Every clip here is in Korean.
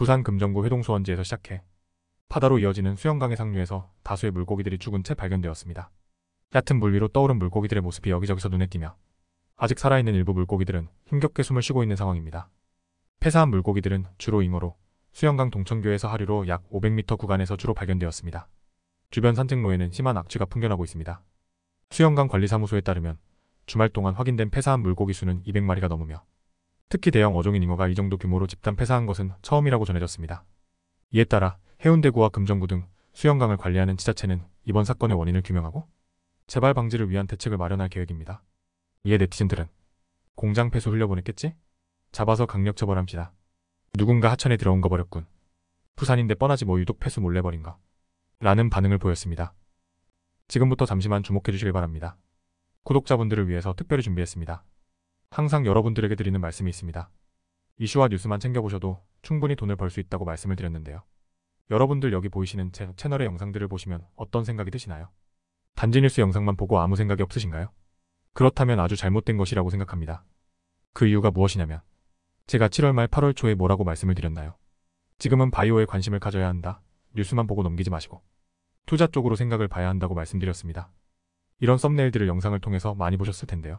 부산 금정구 회동수원지에서 시작해 파다로 이어지는 수영강의 상류에서 다수의 물고기들이 죽은 채 발견되었습니다. 얕은 물 위로 떠오른 물고기들의 모습이 여기저기서 눈에 띄며 아직 살아있는 일부 물고기들은 힘겹게 숨을 쉬고 있는 상황입니다. 폐사한 물고기들은 주로 잉어로 수영강 동천교에서 하류로 약 500m 구간에서 주로 발견되었습니다. 주변 산책로에는 심한 악취가 풍겨나고 있습니다. 수영강 관리사무소에 따르면 주말 동안 확인된 폐사한 물고기 수는 200마리가 넘으며 특히 대형 어종인 잉어가 이 정도 규모로 집단 폐사한 것은 처음이라고 전해졌습니다. 이에 따라 해운대구와 금정구 등 수영강을 관리하는 지자체는 이번 사건의 원인을 규명하고 재발 방지를 위한 대책을 마련할 계획입니다. 이에 네티즌들은 공장 폐수 흘려보냈겠지? 잡아서 강력 처벌합시다. 누군가 하천에 들어온 거 버렸군. 부산인데 뻔하지 뭐 유독 폐수 몰래 버린가. 라는 반응을 보였습니다. 지금부터 잠시만 주목해 주시길 바랍니다. 구독자분들을 위해서 특별히 준비했습니다. 항상 여러분들에게 드리는 말씀이 있습니다. 이슈와 뉴스만 챙겨보셔도 충분히 돈을 벌 수 있다고 말씀을 드렸는데요. 여러분들 여기 보이시는 제 채널의 영상들을 보시면 어떤 생각이 드시나요? 단지 뉴스 영상만 보고 아무 생각이 없으신가요? 그렇다면 아주 잘못된 것이라고 생각합니다. 그 이유가 무엇이냐면 제가 7월 말 8월 초에 뭐라고 말씀을 드렸나요? 지금은 바이오에 관심을 가져야 한다. 뉴스만 보고 넘기지 마시고 투자 쪽으로 생각을 봐야 한다고 말씀드렸습니다. 이런 썸네일들을 영상을 통해서 많이 보셨을 텐데요.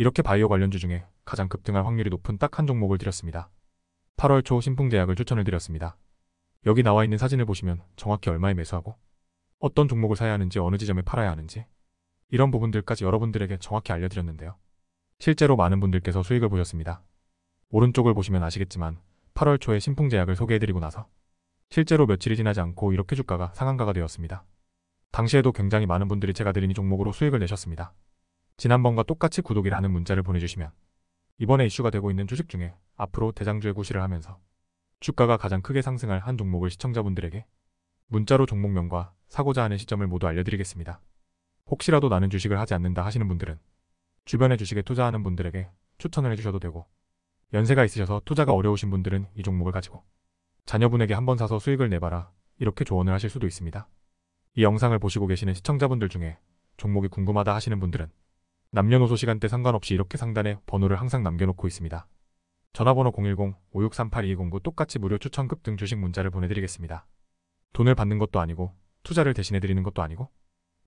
이렇게 바이오 관련주 중에 가장 급등할 확률이 높은 딱 한 종목을 드렸습니다. 8월 초신풍제약을 추천을 드렸습니다. 여기 나와 있는 사진을 보시면 정확히 얼마에 매수하고 어떤 종목을 사야 하는지 어느 지점에 팔아야 하는지 이런 부분들까지 여러분들에게 정확히 알려드렸는데요. 실제로 많은 분들께서 수익을 보셨습니다. 오른쪽을 보시면 아시겠지만 8월 초에 신풍제약을 소개해드리고 나서 실제로 며칠이 지나지 않고 이렇게 주가가 상한가가 되었습니다. 당시에도 굉장히 많은 분들이 제가 드린 이 종목으로 수익을 내셨습니다. 지난번과 똑같이 구독이라는 문자를 보내주시면 이번에 이슈가 되고 있는 주식 중에 앞으로 대장주의 구시를 하면서 주가가 가장 크게 상승할 한 종목을 시청자분들에게 문자로 종목명과 사고자 하는 시점을 모두 알려드리겠습니다. 혹시라도 나는 주식을 하지 않는다 하시는 분들은 주변의 주식에 투자하는 분들에게 추천을 해주셔도 되고 연세가 있으셔서 투자가 어려우신 분들은 이 종목을 가지고 자녀분에게 한번 사서 수익을 내봐라 이렇게 조언을 하실 수도 있습니다. 이 영상을 보시고 계시는 시청자분들 중에 종목이 궁금하다 하시는 분들은 남녀노소 시간대 상관없이 이렇게 상단에 번호를 항상 남겨놓고 있습니다. 전화번호 0 1 0 5 6 3 8 2 0 9 똑같이 무료 추천급 등 주식 문자를 보내드리겠습니다. 돈을 받는 것도 아니고 투자를 대신해드리는 것도 아니고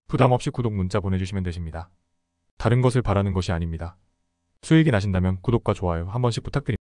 부담 없이 구독 문자 보내주시면 되십니다. 다른 것을 바라는 것이 아닙니다. 수익이 나신다면 구독과 좋아요 한 번씩 부탁드립니다.